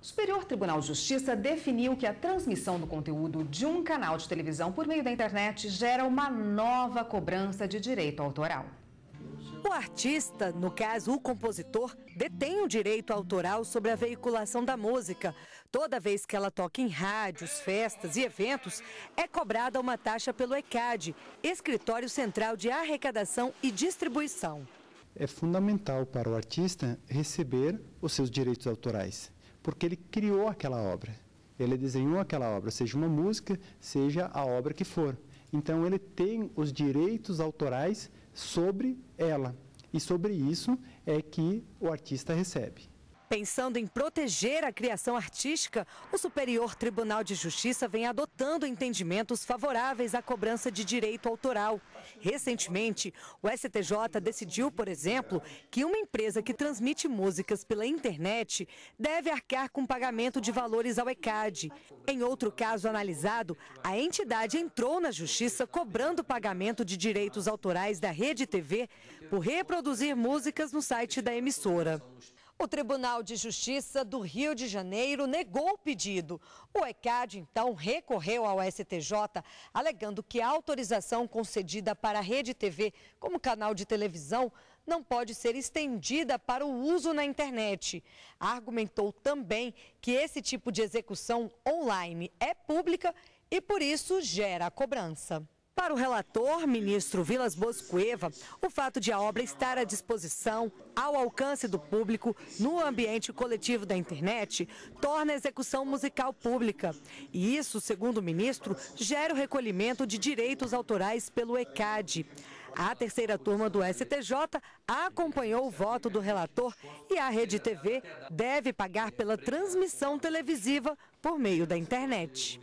O Superior Tribunal de Justiça definiu que a transmissão do conteúdo de um canal de televisão por meio da internet gera uma nova cobrança de direito autoral. O artista, no caso o compositor, detém o direito autoral sobre a veiculação da música. Toda vez que ela toca em rádios, festas e eventos, é cobrada uma taxa pelo ECAD, Escritório Central de Arrecadação e Distribuição. É fundamental para o artista receber os seus direitos autorais porque ele criou aquela obra, ele desenhou aquela obra, seja uma música, seja a obra que for. Então ele tem os direitos autorais sobre ela. E sobre isso é que o artista recebe. Pensando em proteger a criação artística, o Superior Tribunal de Justiça vem adotando entendimentos favoráveis à cobrança de direito autoral. Recentemente, o STJ decidiu, por exemplo, que uma empresa que transmite músicas pela internet deve arcar com pagamento de valores ao ECAD. Em outro caso analisado, a entidade entrou na justiça cobrando pagamento de direitos autorais da Rede TV por reproduzir músicas no site da emissora. O Tribunal de Justiça do Rio de Janeiro negou o pedido. O ECAD, então, recorreu ao STJ, alegando que a autorização concedida para a Rede TV como canal de televisão não pode ser estendida para o uso na internet. Argumentou também que esse tipo de execução online é pública e, por isso, gera cobrança. Para o relator, ministro Vilas Boscueva, o fato de a obra estar à disposição, ao alcance do público, no ambiente coletivo da internet, torna a execução musical pública. E isso, segundo o ministro, gera o recolhimento de direitos autorais pelo ECAD. A terceira turma do STJ acompanhou o voto do relator e a Rede TV deve pagar pela transmissão televisiva por meio da internet.